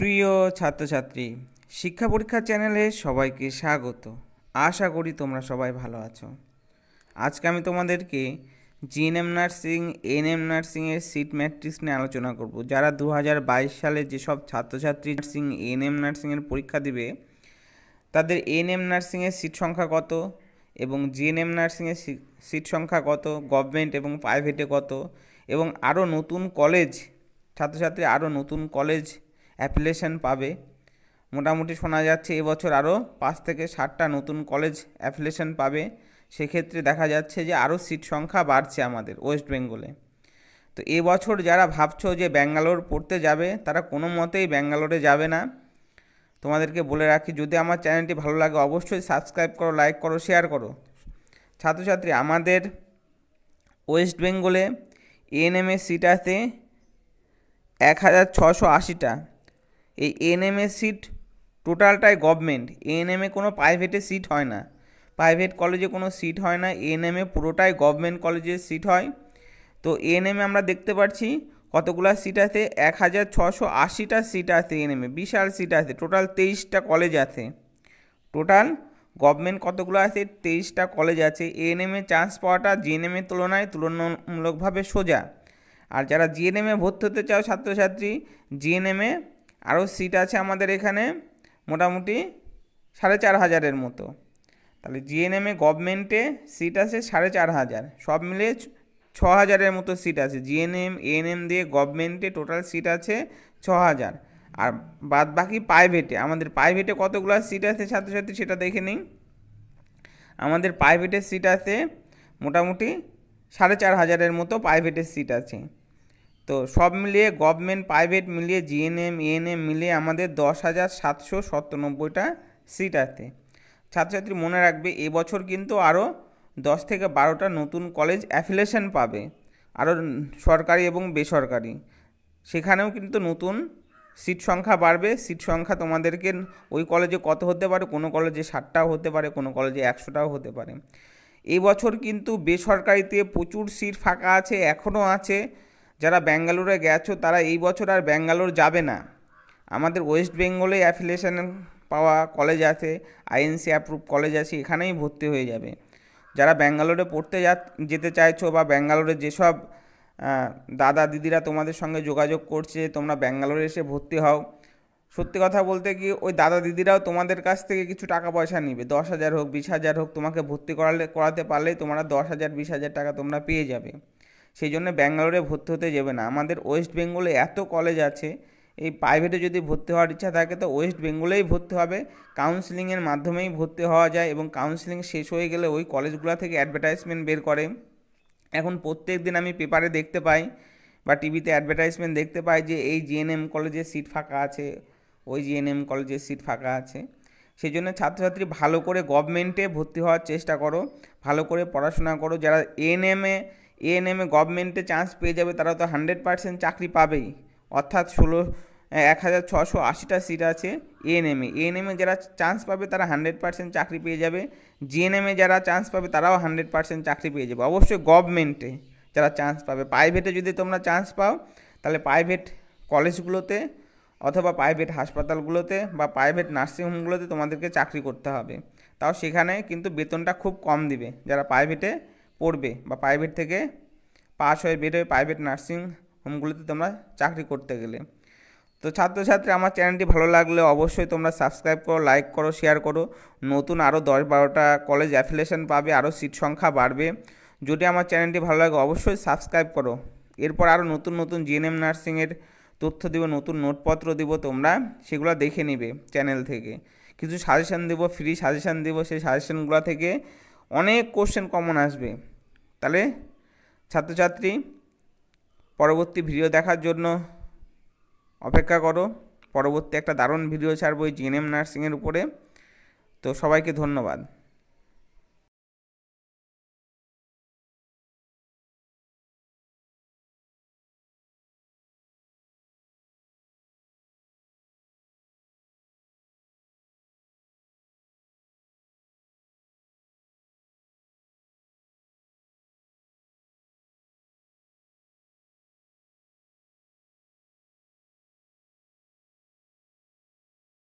প্রিয় ছাত্রছাত্রী শিক্ষা পরীক্ষা চ্যানেলে সবাইকে স্বাগত আশা করি তোমরা সবাই ভালো আছো আজকে আমি তোমাদেরকে জিএনএম নার্সিং এনএম নার্সিংয়ের সিট ম্যাট্রিক্স নিয়ে আলোচনা করব যারা দু সালে যেসব ছাত্রছাত্রী নার্সিং এনএম নার্সিংয়ের পরীক্ষা দিবে তাদের এনএম নার্সিংয়ের সিট সংখ্যা কত এবং জিএনএম নার্সিংয়ের সিট সংখ্যা কত গভর্নমেন্ট এবং প্রাইভেটে কত এবং আরও নতুন কলেজ ছাত্রছাত্রী আরও নতুন কলেজ অ্যাপ্লিকেশন পাবে মোটামুটি শোনা যাচ্ছে এবছর আরও পাঁচ থেকে ষাটটা নতুন কলেজ অ্যাপ্লিকেশন পাবে সেক্ষেত্রে দেখা যাচ্ছে যে আরও সিট সংখ্যা বাড়ছে আমাদের ওয়েস্ট বেঙ্গলে তো এবছর যারা ভাবছো যে ব্যাঙ্গালোর পড়তে যাবে তারা কোনো মতেই ব্যাঙ্গালোরে যাবে না তোমাদেরকে বলে রাখি যদি আমার চ্যানেলটি ভালো লাগে অবশ্যই সাবস্ক্রাইব করো লাইক করো শেয়ার করো ছাত্রছাত্রী আমাদের ওয়েস্ট বেঙ্গলে এএনএমএ সিট আছে এক হাজার ছশো আশিটা এই এনএমএ সিট টোটালটাই গভর্নমেন্ট এএনএমএ কোনো প্রাইভেটে সিট হয় না প্রাইভেট কলেজে কোনো সিট হয় না এএনএমে পুরোটাই গভর্নমেন্ট কলেজে সিট হয় তো এএনএমে আমরা দেখতে পাচ্ছি কতগুলো সিট আছে এক হাজার ছশো আশিটা সিট আছে এনএমএ বিশাল সিট আছে টোটাল তেইশটা কলেজ আছে টোটাল গভর্নমেন্ট কতগুলো আছে তেইশটা কলেজ আছে এএনএমএ চান্স পাওয়াটা জিএনএমের তুলনায় তুলনামূলকভাবে সোজা আর যারা জিএনএমে ভর্তি হতে চাও ছাত্রছাত্রী জিএনএমএ আরও সিট আছে আমাদের এখানে মোটামুটি সাড়ে চার হাজারের মতো তাহলে জিএনএমে গভর্নমেন্টে সিট আছে সাড়ে চার হাজার সব মিলিয়ে ছ হাজারের মতো সিট আছে জিএনএম এএনএম দিয়ে গভর্নমেন্টে টোটাল সিট আছে ছ হাজার আর বাদ বাকি প্রাইভেটে আমাদের প্রাইভেটে কতগুলো সিট আছে ছাত্রছাত্রী সেটা দেখে নিই আমাদের প্রাইভেটের সিট আছে মোটামুটি সাড়ে চার হাজারের মতো প্রাইভেটের সিট আছে তো সব মিলিয়ে গভর্নমেন্ট প্রাইভেট মিলিয়ে জিএনএম ইএনএম মিলিয়ে আমাদের দশ হাজার সাতশো সত্তানব্বইটা সিট আছে ছাত্রছাত্রী মনে রাখবে এবছর কিন্তু আরও দশ থেকে বারোটা নতুন কলেজ অ্যাফিলেশন পাবে আরও সরকারি এবং বেসরকারি সেখানেও কিন্তু নতুন সিট সংখ্যা বাড়বে সিট সংখ্যা তোমাদেরকে ওই কলেজে কত হতে পারে কোনো কলেজে ষাটটাও হতে পারে কোনো কলেজে একশোটাও হতে পারে এবছর কিন্তু বেসরকারিতে প্রচুর সিট ফাঁকা আছে এখনও আছে যারা ব্যাঙ্গালোরে গেছো তারা এই বছর আর ব্যাঙ্গালোর যাবে না আমাদের ওয়েস্ট বেঙ্গলে অ্যাফিলিয়েশন পাওয়া কলেজ আছে আইএনসি অ্যাপ্রুভ কলেজ আছে এখানেই ভর্তি হয়ে যাবে যারা ব্যাঙ্গালোরে পড়তে যা যেতে চাইছো বা ব্যাঙ্গালোরে যেসব দাদা দিদিরা তোমাদের সঙ্গে যোগাযোগ করছে তোমরা ব্যাঙ্গালোরে এসে ভর্তি হও সত্যি কথা বলতে কি ওই দাদা দিদিরাও তোমাদের কাছ থেকে কিছু টাকা পয়সা নিবে দশ হাজার হোক বিশ হাজার হোক তোমাকে ভর্তি করালে করাতে পারলে তোমরা দশ হাজার বিশ হাজার টাকা তোমরা পেয়ে যাবে সেই জন্য ব্যাঙ্গালোরে ভর্তি হতে যাবে না আমাদের ওয়েস্ট বেঙ্গলে এত কলেজ আছে এই প্রাইভেটে যদি ভর্তি হওয়ার ইচ্ছা থাকে তো ওয়েস্ট বেঙ্গলেই ভর্তি হবে কাউন্সিলিংয়ের মাধ্যমেই ভর্তি হওয়া যায় এবং কাউন্সিলিং শেষ হয়ে গেলে ওই কলেজগুলো থেকে অ্যাডভার্টাইজমেন্ট বের করে এখন প্রত্যেক দিন আমি পেপারে দেখতে পাই বা টিভিতে অ্যাডভার্টাইজমেন্ট দেখতে পাই যে এই জিএনএম কলেজে সিট ফাঁকা আছে ওই জিএনএম কলেজে সিট ফাঁকা আছে সেই জন্য ছাত্রছাত্রী ভালো করে গভর্নমেন্টে ভর্তি হওয়ার চেষ্টা করো ভালো করে পড়াশোনা করো যারা এএনএমে এএনএমে গভর্নমেন্টে চান্স পেয়ে যাবে তারা তো হান্ড্রেড পার্সেন্ট চাকরি পাবেই অর্থাৎ ষোলো এক হাজার ছশো আশিটা সিট আছে এএনএমে এএনএমে যারা চান্স পাবে তারা হান্ড্রেড পার্সেন্ট চাকরি পেয়ে যাবে জিএনএমে যারা চান্স পাবে তারাও হান্ড্রেড পার্সেন্ট চাকরি পেয়ে যাবে অবশ্যই গভর্নমেন্টে যারা চান্স পাবে প্রাইভেটে যদি তোমরা চান্স পাও তাহলে প্রাইভেট কলেজগুলোতে অথবা প্রাইভেট হাসপাতালগুলোতে বা প্রাইভেট নার্সিংহোমগুলোতে তোমাদেরকে চাকরি করতে হবে তাও সেখানে কিন্তু বেতনটা খুব কম দিবে যারা প্রাইভেটে পড়বে বা প্রাইভেট থেকে পাস হয়ে বের হয়ে প্রাইভেট নার্সিং হোমগুলোতে তোমরা চাকরি করতে গেলে তো ছাত্রছাত্রী আমার চ্যানেলটি ভালো লাগলে অবশ্যই তোমরা সাবস্ক্রাইব করো লাইক করো শেয়ার করো নতুন আরও দশ বারোটা কলেজ অ্যাফিলেশান পাবে আরও সিট সংখ্যা বাড়বে যদি আমার চ্যানেলটি ভালো লাগে অবশ্যই সাবস্ক্রাইব করো এরপর আরও নতুন নতুন জিএনএম নার্সিংয়ের তথ্য দেবো নতুন নোটপত্র দেব তোমরা সেগুলো দেখে নিবে চ্যানেল থেকে কিছু সাজেশান দেব ফ্রি সাজেশান দেব সেই সাজেশানগুলো থেকে অনেক কোশ্চেন কমন আসবে তাহলে ছাত্রছাত্রী পরবর্তী ভিডিও দেখার জন্য অপেক্ষা করো পরবর্তী একটা দারুণ ভিডিও ছাড়বো এই জিএনএম নার্সিংয়ের উপরে তো সবাইকে ধন্যবাদ